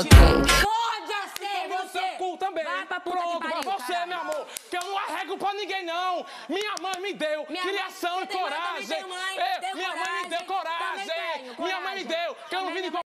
ok. Também. Vai pra puta Pronto, que pariu, pra você, meu amor. Que eu não arrego pra ninguém, não. Minha mãe me deu minha criação mãe, e coragem. Mãe, é, minha coragem. mãe me deu coragem. Tenho, coragem. Minha mãe me deu. Que eu não vi de